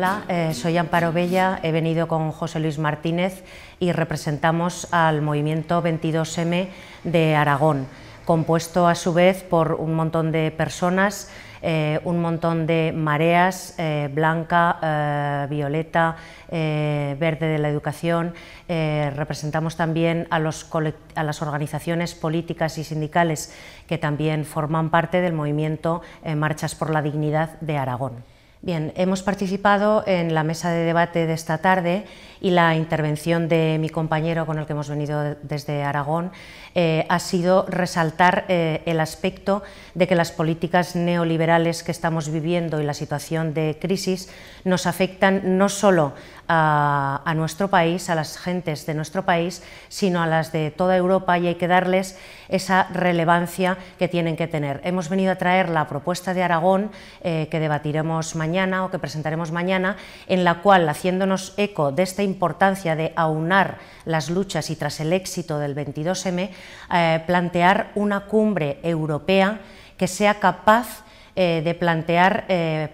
Hola, eh, soy Amparo Bella, he venido con José Luis Martínez y representamos al movimiento 22M de Aragón, compuesto a su vez por un montón de personas, eh, un montón de mareas, eh, blanca, violeta, verde de la educación. representamos también a las organizaciones políticas y sindicales que también forman parte del movimiento Marchas por la Dignidad de Aragón. Bien, hemos participado en la mesa de debate de esta tarde y la intervención de mi compañero con el que hemos venido desde Aragón eh, ha sido resaltar eh, el aspecto de que las políticas neoliberales que estamos viviendo y la situación de crisis nos afectan no solo a, nuestro país, a las gentes de nuestro país, sino a las de toda Europa y hay que darles esa relevancia que tienen que tener. Hemos venido a traer la propuesta de Aragón eh, que debatiremos mañana o que presentaremos mañana, en la cual, haciéndonos eco de esta importancia de aunar las luchas y tras el éxito del 22M, eh, plantear una cumbre europea que sea capaz eh, de plantear eh,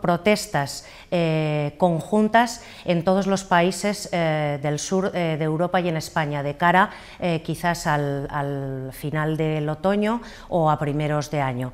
protestas eh, conjuntas en todos los países eh, del sur eh, de Europa y en España, de cara quizás al, al, final del otoño o a primeros de año.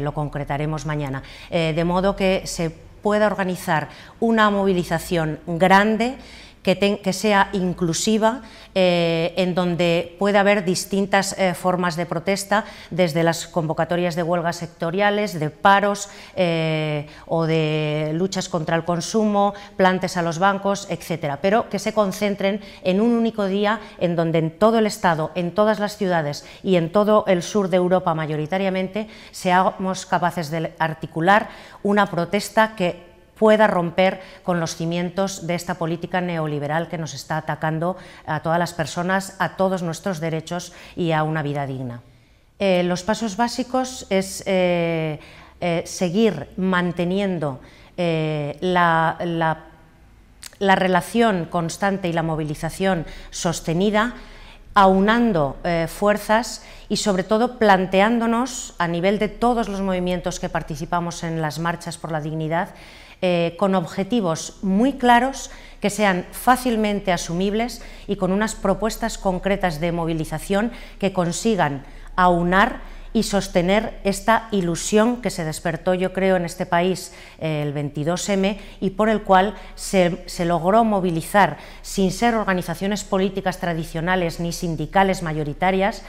lo concretaremos mañana. de modo que se pueda organizar una movilización grande que, sea inclusiva, eh, en donde pueda haber distintas eh, formas de protesta, desde las convocatorias de huelgas sectoriales, de paros eh, o de luchas contra el consumo, plantes a los bancos, etcétera, pero que se concentren en un único día en donde en todo el Estado, en todas las ciudades y en todo el sur de Europa mayoritariamente, seamos capaces de articular una protesta que pueda romper con los cimientos de esta política neoliberal que nos está atacando a todas las personas, a todos nuestros derechos y a una vida digna. Eh, los pasos básicos es eh, eh, seguir manteniendo la relación constante y la movilización sostenida aunando eh, fuerzas y sobre todo planteándonos a nivel de todos los movimientos que participamos en las marchas por la dignidad eh, con objetivos muy claros que sean fácilmente asumibles y con unas propuestas concretas de movilización que consigan aunar y sostener esta ilusión que se despertó, yo creo, en este país eh, el 22M y por el cual se, se logró movilizar, sin ser organizaciones políticas tradicionales ni sindicales mayoritarias,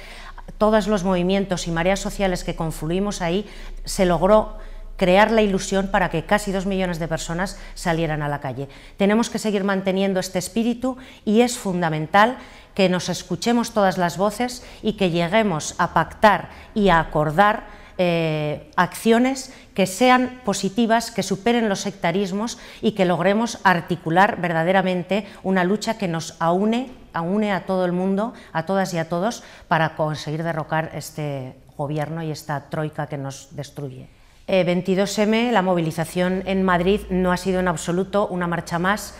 todos los movimientos y mareas sociales que confluimos ahí, se logró crear la ilusión para que casi dos millones de personas salieran a la calle. Tenemos que seguir manteniendo este espíritu y es fundamental que nos escuchemos todas las voces y que lleguemos a pactar y a acordar eh, acciones que sean positivas, que superen los sectarismos y que logremos articular verdaderamente una lucha que nos aune aúne a todo el mundo, a todas y a todos, para conseguir derrocar este gobierno y esta troika que nos destruye. 22M, eh, la movilización en Madrid no ha sido en absoluto una marcha más.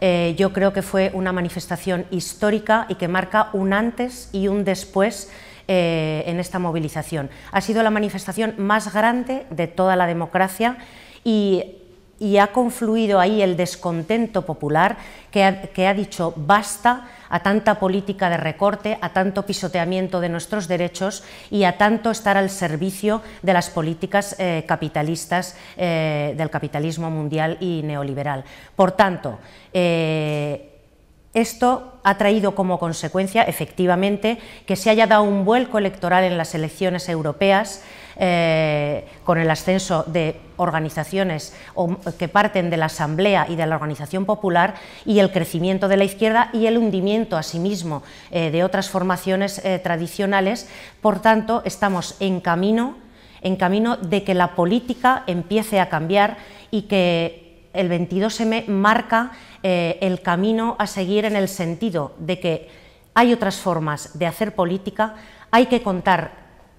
Eh, yo creo que fue una manifestación histórica y que marca un antes y un después eh, en esta movilización. Ha sido la manifestación más grande de toda la democracia y y ha confluido ahí el descontento popular que ha, dicho basta a tanta política de recorte, a tanto pisoteamiento de nuestros derechos y a tanto estar al servicio de las políticas eh, capitalistas eh, del capitalismo mundial y neoliberal. Por tanto, eh, esto ha traído como consecuencia, efectivamente, que se haya dado un vuelco electoral en las elecciones europeas eh, con el ascenso de organizaciones que parten de la Asamblea y de la Organización Popular y el crecimiento de la izquierda y el hundimiento asimismo eh, de otras formaciones eh, tradicionales. Por tanto, estamos en camino, en camino de que la política empiece a cambiar y que el 22M marca eh, el camino a seguir en el sentido de que hay otras formas de hacer política, hay que contar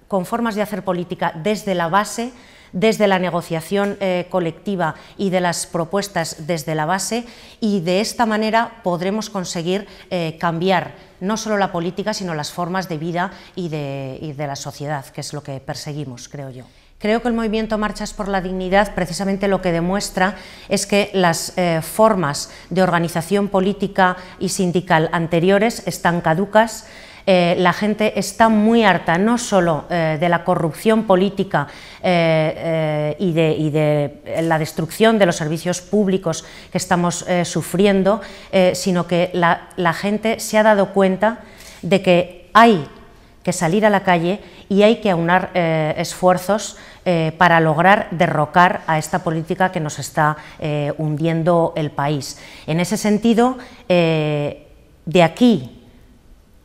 con formas de hacer política desde la base, desde la negociación eh, colectiva y de las propuestas desde la base y de esta manera podremos conseguir eh, cambiar no solo la política, sino las formas de vida y de la sociedad, que es lo que perseguimos, creo yo. Creo que el movimiento Marchas por la Dignidad precisamente lo que demuestra es que las eh, formas de organización política y sindical anteriores están caducas, eh, la gente está muy harta no solo eh, de la corrupción política y, de, la destrucción de los servicios públicos que estamos sufriendo, sino que la gente se ha dado cuenta de que hay que salir a la calle y hay que aunar eh, esfuerzos eh, para lograr derrocar a esta política que nos está eh, hundiendo el país. En ese sentido, de aquí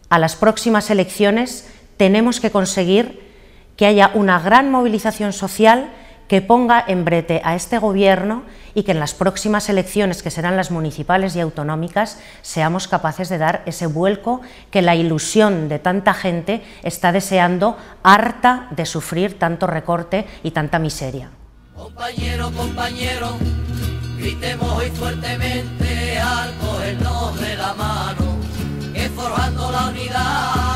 a las próximas elecciones tenemos que conseguir que haya una gran movilización social que ponga en brete a este Gobierno y que en las próximas elecciones, que serán las municipales y autonómicas, seamos capaces de dar ese vuelco que la ilusión de tanta gente está deseando, harta de sufrir tanto recorte y tanta miseria. Compañero, compañero, gritemos fuertemente de mano, la unidad.